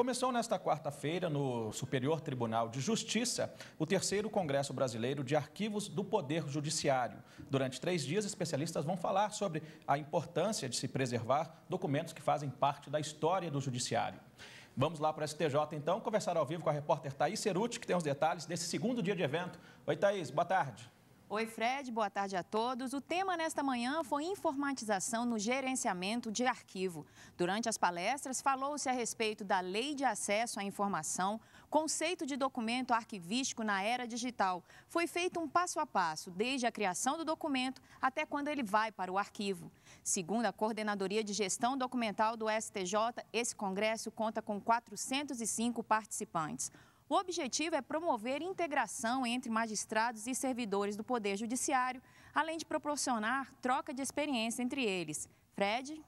Começou nesta quarta-feira, no Superior Tribunal de Justiça, o terceiro Congresso Brasileiro de Arquivos do Poder Judiciário. Durante três dias, especialistas vão falar sobre a importância de se preservar documentos que fazem parte da história do Judiciário. Vamos lá para o STJ, então, conversar ao vivo com a repórter Thaís Ceruti, que tem os detalhes desse segundo dia de evento. Oi, Thaís, boa tarde. Oi, Fred, boa tarde a todos. O tema nesta manhã foi informatização no gerenciamento de arquivo. Durante as palestras, falou-se a respeito da lei de acesso à informação, conceito de documento arquivístico na era digital. Foi feito um passo a passo, desde a criação do documento até quando ele vai para o arquivo. Segundo a Coordenadoria de Gestão Documental do STJ, esse congresso conta com 405 participantes. O objetivo é promover integração entre magistrados e servidores do Poder Judiciário, além de proporcionar troca de experiência entre eles. Fred?